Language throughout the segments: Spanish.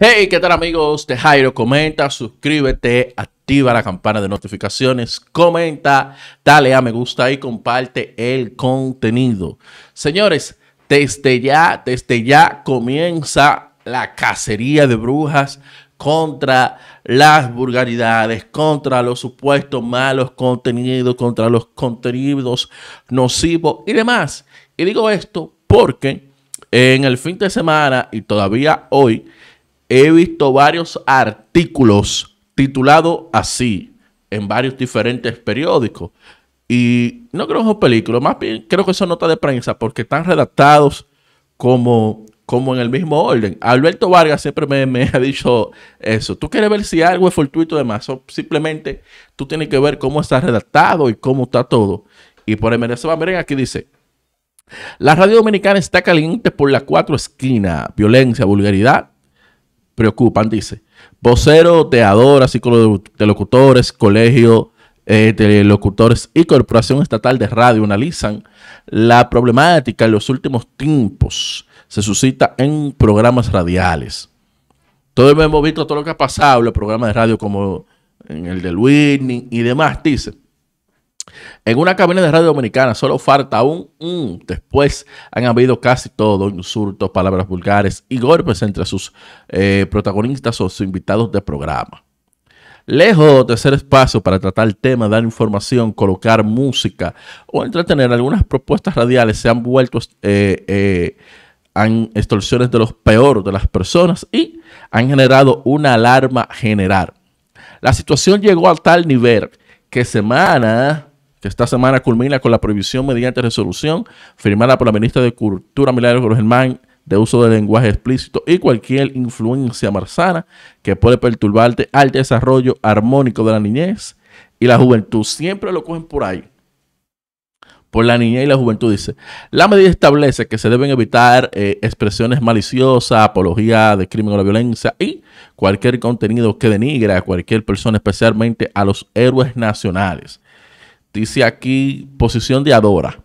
Hey, ¿qué tal amigos de Jairo? Comenta, suscríbete, activa la campana de notificaciones, comenta, dale a me gusta y comparte el contenido. Señores, desde ya, desde ya comienza la cacería de brujas contra las vulgaridades, contra los supuestos malos contenidos, contra los contenidos nocivos y demás. Y digo esto porque en el fin de semana y todavía hoy, he visto varios artículos titulados así en varios diferentes periódicos. Y no creo que son películas, más bien creo que son notas de prensa porque están redactados como, como en el mismo orden. Alberto Vargas siempre me, ha dicho eso. Tú quieres ver si algo es fortuito o demás? simplemente tú tienes que ver cómo está redactado y cómo está todo. Y por el Venezuela, miren, aquí dice, la radio dominicana está caliente por las cuatro esquinas, violencia, vulgaridad, preocupan, dice. Vocero, teadoras y de locutores, colegio de eh, locutores y Corporación Estatal de Radio analizan la problemática en los últimos tiempos. Se suscita en programas radiales. Todos hemos visto todo lo que ha pasado en los programas de radio como en el de Whitney y demás, dice. En una cabina de radio dominicana solo falta un un, Después han habido casi todo, insultos, palabras vulgares y golpes entre sus eh, protagonistas o sus invitados de programa. Lejos de ser espacio para tratar el tema, dar información, colocar música o entretener, algunas propuestas radiales se han vuelto eh, eh, extorsiones de los peores de las personas y han generado una alarma general. La situación llegó a tal nivel que semana que esta semana culmina con la prohibición mediante resolución firmada por la ministra de Cultura Milagros Germán de uso del lenguaje explícito y cualquier influencia marzana que puede perturbarte al desarrollo armónico de la niñez y la juventud. Siempre lo cogen por ahí. Por la niñez y la juventud, dice. La medida establece que se deben evitar eh, expresiones maliciosas, apología de crimen o la violencia y cualquier contenido que denigre a cualquier persona, especialmente a los héroes nacionales Dice aquí, posición de Adora.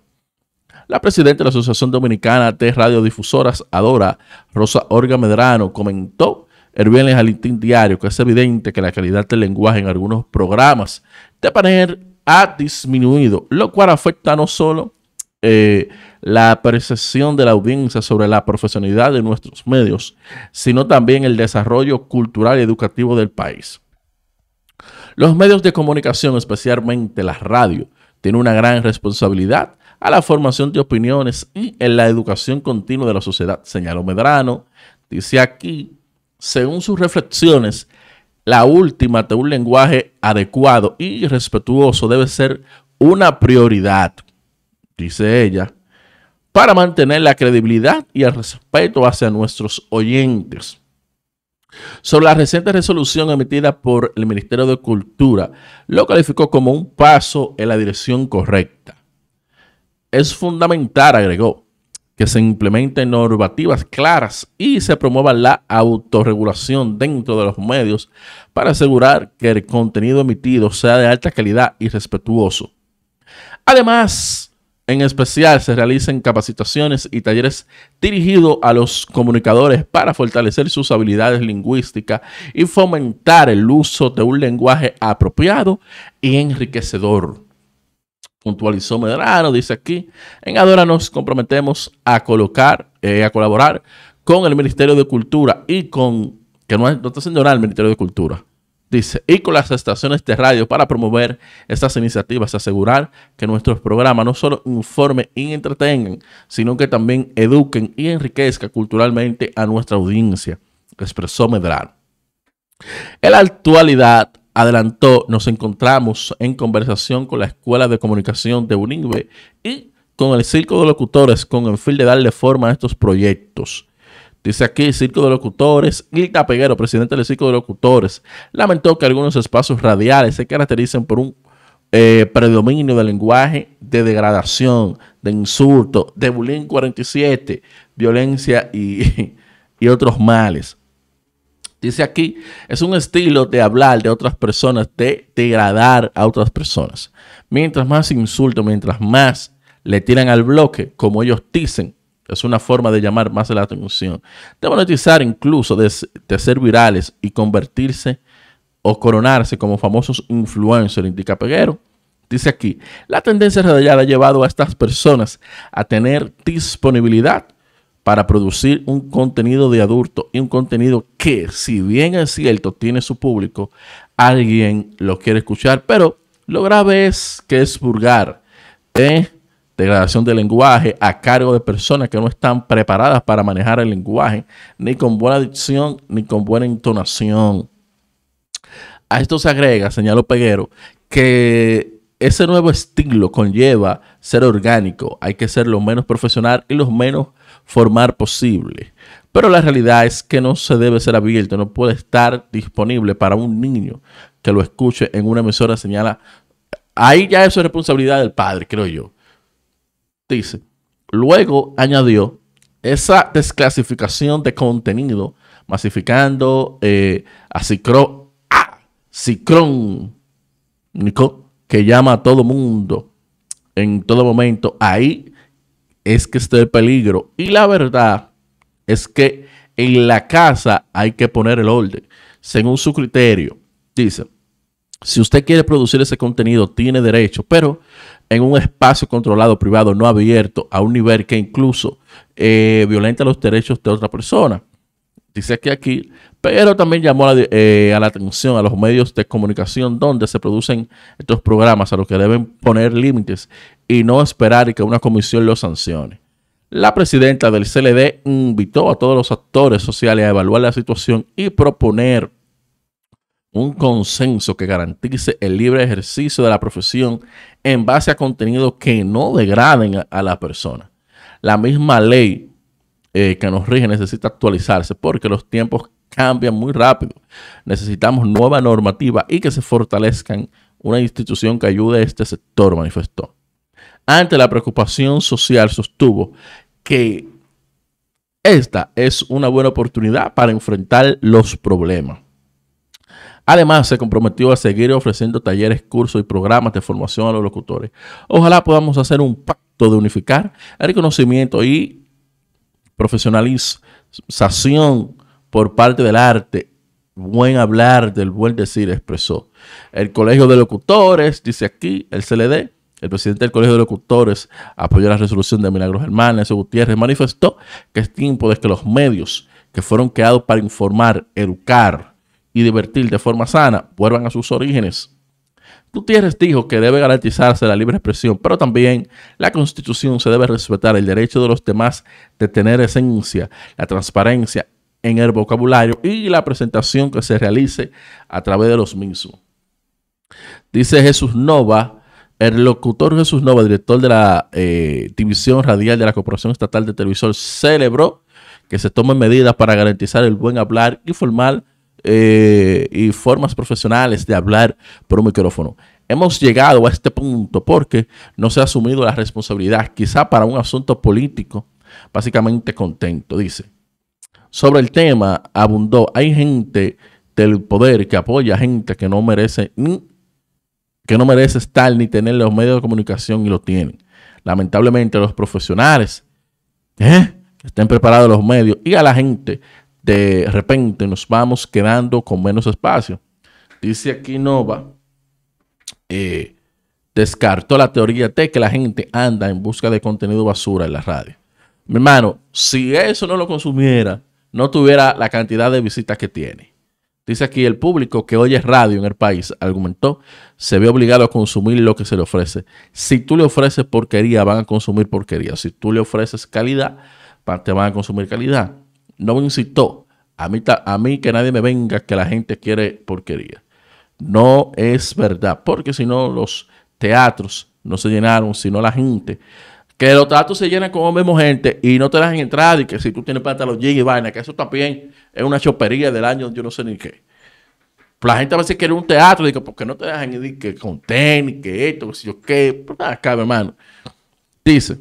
La presidenta de la Asociación Dominicana de Radiodifusoras, Adora, Rosa Orga Medrano, comentó el viernes al Intín Diario que es evidente que la calidad del lenguaje en algunos programas de panel ha disminuido, lo cual afecta no solo eh, la percepción de la audiencia sobre la profesionalidad de nuestros medios, sino también el desarrollo cultural y educativo del país. Los medios de comunicación, especialmente la radio, tienen una gran responsabilidad a la formación de opiniones y en la educación continua de la sociedad, señaló Medrano. Dice aquí, según sus reflexiones, la última de un lenguaje adecuado y respetuoso debe ser una prioridad, dice ella, para mantener la credibilidad y el respeto hacia nuestros oyentes. Sobre la reciente resolución emitida por el Ministerio de Cultura, lo calificó como un paso en la dirección correcta. Es fundamental, agregó, que se implementen normativas claras y se promueva la autorregulación dentro de los medios para asegurar que el contenido emitido sea de alta calidad y respetuoso. Además, en especial se realicen capacitaciones y talleres dirigidos a los comunicadores para fortalecer sus habilidades lingüísticas y fomentar el uso de un lenguaje apropiado y enriquecedor. Puntualizó Medrano, dice aquí, en Adora nos comprometemos a colocar, eh, a colaborar con el Ministerio de Cultura y con, que no, está haciendo el Ministerio de Cultura, y con las estaciones de radio para promover estas iniciativas, asegurar que nuestros programas no solo informen y entretengan, sino que también eduquen y enriquezcan culturalmente a nuestra audiencia, expresó Medrano. En la actualidad, adelantó, nos encontramos en conversación con la Escuela de Comunicación de UNIVE y con el Circo de Locutores con el fin de darle forma a estos proyectos. Dice aquí, Circo de Locutores, Gilda Peguero, presidente del Circo de Locutores, lamentó que algunos espacios radiales se caractericen por un eh, predominio del lenguaje de degradación, de insulto, de bullying 47, violencia y, y otros males. Dice aquí, es un estilo de hablar de otras personas, de degradar a otras personas. Mientras más insulto, mientras más le tiran al bloque, como ellos dicen, es una forma de llamar más la atención. De monetizar incluso, de, ser virales y convertirse o coronarse como famosos influencers, indica Peguero. Dice aquí, la tendencia radial ha llevado a estas personas a tener disponibilidad para producir un contenido de adulto y un contenido que, si bien es cierto, tiene su público, alguien lo quiere escuchar, pero lo grave es que es vulgar. ¿eh? degradación del lenguaje a cargo de personas que no están preparadas para manejar el lenguaje, ni con buena dicción, ni con buena entonación. A esto se agrega, señaló Peguero, que ese nuevo estilo conlleva ser orgánico, hay que ser lo menos profesional y lo menos formal posible. Pero la realidad es que no se debe ser abierto, no puede estar disponible para un niño que lo escuche en una emisora, señala. Ahí ya es responsabilidad del padre, creo yo dice. Luego añadió esa desclasificación de contenido, masificando eh, a, Cicrón, a Cicrón, que llama a todo mundo en todo momento. Ahí es que está el peligro. Y la verdad es que en la casa hay que poner el orden, según su criterio. Dice, si usted quiere producir ese contenido, tiene derecho, pero en un espacio controlado, privado, no abierto, a un nivel que incluso eh, violenta los derechos de otra persona. Dice que aquí, pero también llamó eh, a la, atención a los medios de comunicación donde se producen estos programas a los que deben poner límites y no esperar que una comisión los sancione. La presidenta del CLD invitó a todos los actores sociales a evaluar la situación y proponer un consenso que garantice el libre ejercicio de la profesión en base a contenidos que no degraden a, la persona. La misma ley eh, que nos rige necesita actualizarse porque los tiempos cambian muy rápido. Necesitamos nueva normativa y que se fortalezca una institución que ayude a este sector, manifestó. Ante la preocupación social, sostuvo que esta es una buena oportunidad para enfrentar los problemas Además, se comprometió a seguir ofreciendo talleres, cursos y programas de formación a los locutores. Ojalá podamos hacer un pacto de unificar el reconocimiento y profesionalización por parte del arte. Buen hablar del buen decir, expresó. El Colegio de Locutores, dice aquí, el CLD, el presidente del Colegio de Locutores apoyó la resolución de Milagros S. Gutiérrez. Manifestó que es tiempo de que los medios que fueron creados para informar, educar, y divertir de forma sana vuelvan a sus orígenes. tienes dijo que debe garantizarse la libre expresión, pero también la constitución se debe respetar el derecho de los demás de tener esencia, la transparencia en el vocabulario y la presentación que se realice a través de los mismos. Dice Jesús Nova, el locutor Jesús Nova, director de la eh, división radial de la Corporación Estatal de Televisor, celebró que se tomen medidas para garantizar el buen hablar y formar eh, y formas profesionales de hablar por un micrófono. Hemos llegado a este punto porque no se ha asumido la responsabilidad, quizá para un asunto político, básicamente contento, dice. Sobre el tema abundó, hay gente del poder que apoya a gente que no merece que no merece estar ni tener los medios de comunicación y lo tienen. Lamentablemente los profesionales ¿eh? estén preparados los medios y a la gente de repente nos vamos quedando con menos espacio. Dice aquí Nova, eh, descartó la teoría de que la gente anda en busca de contenido basura en la radio. Mi hermano, si eso no lo consumiera, no tuviera la cantidad de visitas que tiene. Dice aquí, el público que oye radio en el país, argumentó, se ve obligado a consumir lo que se le ofrece. Si tú le ofreces porquería, van a consumir porquería. Si tú le ofreces calidad, te van a consumir calidad. No me incitó. A mí, a mí que nadie me venga que la gente quiere porquería. No es verdad, porque si no los teatros no se llenaron, sino la gente. Que los teatros se llenan con mismo gente y no te dejan entrar y que si tú tienes plata y vaina, que eso también es una chopería del año, yo no sé ni qué. La gente a veces quiere un teatro, digo, porque no te dejan ir que con tenis, que esto, que si yo qué, acá, ah, hermano. Dice.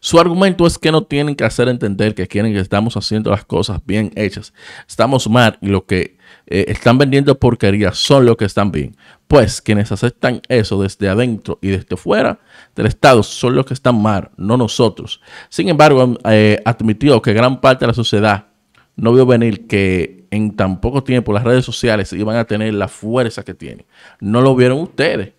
Su argumento es que no tienen que hacer entender que quieren que estamos haciendo las cosas bien hechas. Estamos mal y lo que eh, están vendiendo porquería son lo que están bien. Pues quienes aceptan eso desde adentro y desde fuera del Estado son los que están mal, no nosotros. Sin embargo, eh, admitió que gran parte de la sociedad no vio venir que en tan poco tiempo las redes sociales iban a tener la fuerza que tienen. No lo vieron ustedes.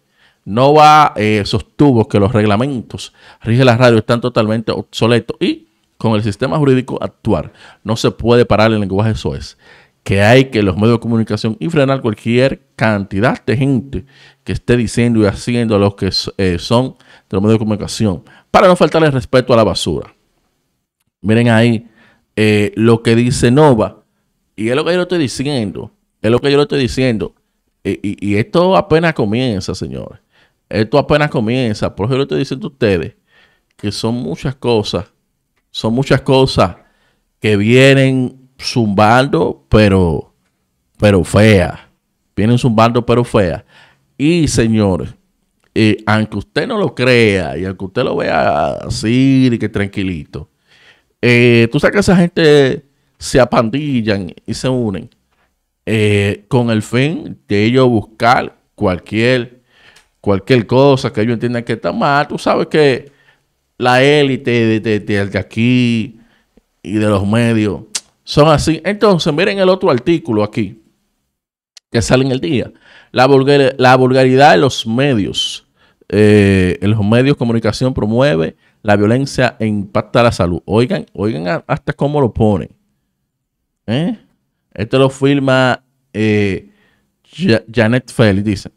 Nova eh, sostuvo que los reglamentos rige la radio están totalmente obsoletos y con el sistema jurídico actual no se puede parar el lenguaje, eso es, que hay que los medios de comunicación y frenar cualquier cantidad de gente que esté diciendo y haciendo lo que eh, son de los medios de comunicación para no faltarle respeto a la basura. Miren ahí eh, lo que dice Nova y es lo que yo le estoy diciendo, es lo que yo le estoy diciendo y esto apenas comienza, señores. Esto apenas comienza. Por eso estoy diciendo a ustedes que son muchas cosas. Son muchas cosas que vienen zumbando, pero, pero feas. Vienen zumbando, pero feas. Y señores, eh, aunque usted no lo crea y aunque usted lo vea así, y que tranquilito, eh, tú sabes que esa gente se apandillan y se unen eh, con el fin de ellos buscar cualquier cualquier cosa que ellos entiendan que está mal. Tú sabes que la élite de, de, de, aquí y de los medios son así. Entonces, miren el otro artículo aquí que sale en el día. La, la vulgaridad de los medios. Eh, en los medios de comunicación promueve la violencia e impacta la salud. Oigan, oigan hasta cómo lo ponen. ¿Eh? Esto lo firma eh, Janet Felix, dice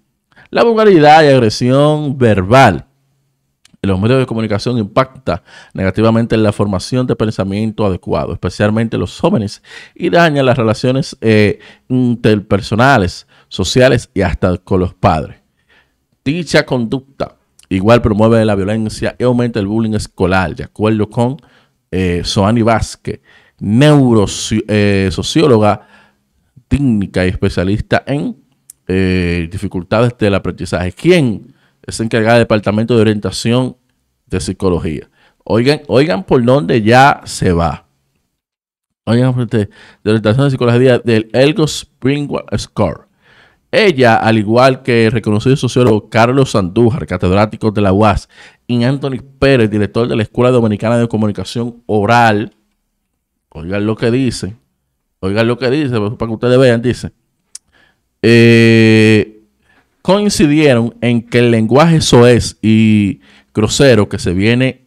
la vulgaridad y agresión verbal. en Los medios de comunicación impacta negativamente en la formación de pensamiento adecuado, especialmente los jóvenes, y daña las relaciones eh, interpersonales, sociales y hasta con los padres. Dicha conducta igual promueve la violencia y aumenta el bullying escolar, de acuerdo con eh, Soani Vázquez, neurosocióloga eh, técnica y especialista en eh, dificultades del aprendizaje. ¿Quién es encargado del Departamento de Orientación de Psicología? Oigan, oigan por dónde ya se va. Oigan, de, de orientación de psicología del Elgo Springwell Score. Ella, al igual que el reconocido sociólogo Carlos Sandújar, catedrático de la UAS, y Anthony Pérez, director de la Escuela Dominicana de Comunicación Oral, oigan lo que dice, oigan lo que dice, para que ustedes vean, dice, eh, coincidieron en que el lenguaje soez y grosero que se viene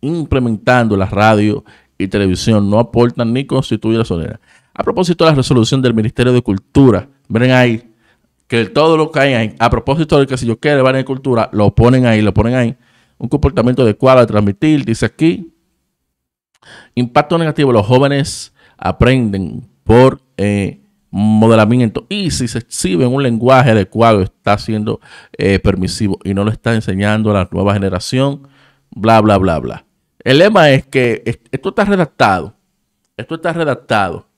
implementando en la radio y televisión no aportan ni constituye la sonera. A propósito de la resolución del Ministerio de Cultura, ven ahí, que todo lo que hay ahí, a propósito de que si yo quiero van de cultura, lo ponen ahí, lo ponen ahí. Un comportamiento adecuado a transmitir, dice aquí. Impacto negativo, los jóvenes aprenden por eh, modelamiento y si se exhibe en un lenguaje adecuado está siendo eh, permisivo y no lo está enseñando a la nueva generación, bla, bla, bla, bla. El lema es que esto está redactado, esto está redactado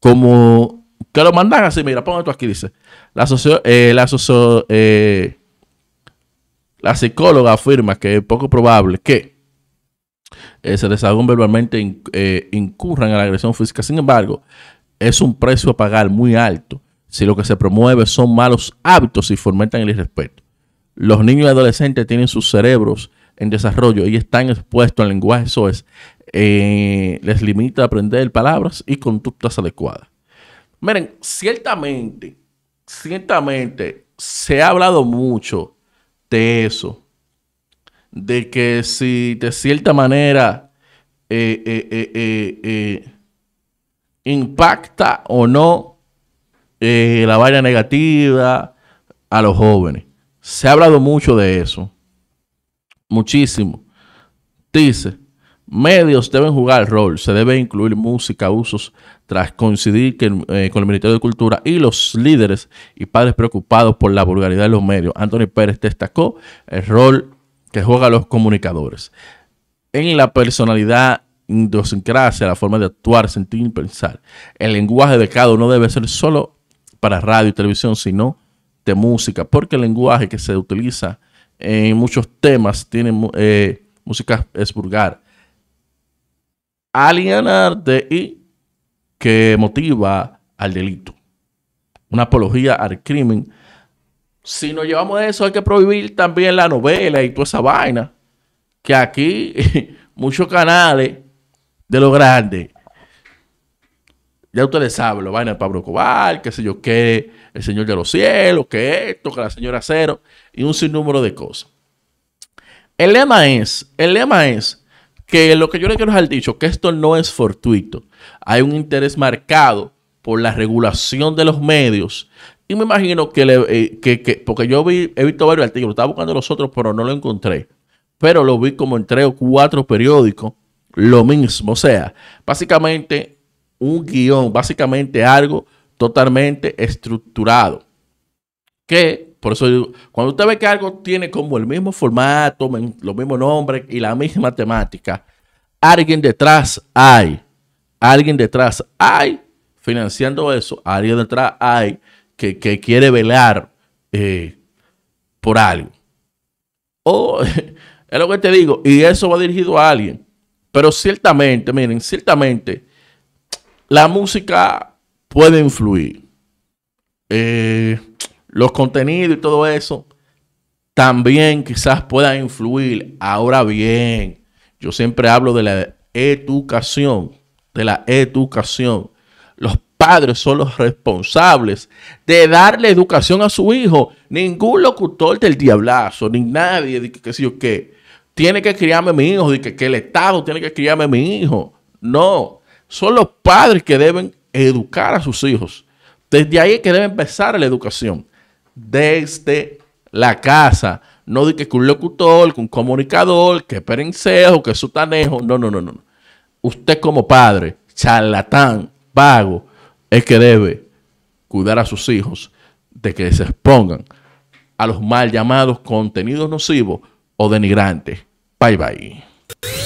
como que lo mandan así, mira, pongo esto aquí, dice, la, socio, eh, la, socio, eh, la psicóloga afirma que es poco probable que se se haga verbalmente, incurran a la agresión física. Sin embargo, es un precio a pagar muy alto si lo que se promueve son malos hábitos y fomentan el irrespeto. Los niños y adolescentes tienen sus cerebros en desarrollo y están expuestos al lenguaje, eso es, eh, les limita a aprender palabras y conductas adecuadas. Miren, ciertamente, ciertamente se ha hablado mucho de eso, de que si de cierta manera eh, eh, impacta o no eh, la vaina negativa a los jóvenes. Se ha hablado mucho de eso. Muchísimo. Dice, medios deben jugar rol, se debe incluir música, usos, tras coincidir eh, con el Ministerio de Cultura y los líderes y padres preocupados por la vulgaridad de los medios. Anthony Pérez destacó el rol que juegan los comunicadores en la personalidad idiosincrasia, la forma de actuar, sentir y pensar. El lenguaje de cada uno debe ser solo para radio y televisión, sino de música, porque el lenguaje que se utiliza en muchos temas tiene eh, música es vulgar. Alienarte y que motiva al delito. Una apología al crimen. Si nos llevamos a eso, hay que prohibir también la novela y toda esa vaina. Que aquí muchos canales de lo grande. Ya ustedes saben, lo vaina a Pablo Cobal, que sé yo qué, el Señor de los cielos, que esto, que la señora Cero, y un sinnúmero de cosas. El lema es, el lema es que lo que yo le quiero dejar dicho, que esto no es fortuito. Hay un interés marcado por la regulación de los medios. Y me imagino que, eh, porque yo vi, he visto varios artículos, estaba buscando los otros, pero no lo encontré. Pero lo vi como en tres o cuatro periódicos lo mismo. O sea, básicamente un guión, básicamente algo totalmente estructurado. Que, por eso, cuando usted ve que algo tiene como el mismo formato, los mismos nombres y la misma temática, alguien detrás hay, alguien detrás hay financiando eso, alguien detrás hay que, quiere velar eh, por algo. O es lo que te digo, y eso va dirigido a alguien. Pero ciertamente, miren, ciertamente, la música puede influir. Eh, los contenidos y todo eso también quizás pueda influir. Ahora bien, yo siempre hablo de la educación, de la educación. Los padres son los responsables de darle educación a su hijo. Ningún locutor del diablazo, ni nadie, de que sé yo qué tiene que criarme a mi hijo, y que, el Estado tiene que criarme a mi hijo. No, son los padres que deben educar a sus hijos. Desde ahí es que debe empezar la educación. Desde la casa. No de que un locutor, que un comunicador, que perencejo, que sutanejo. No, no, no, no. Usted como padre, charlatán, vago, es que debe cuidar a sus hijos de que se expongan a los mal llamados contenidos nocivos o denigrante. Bye bye.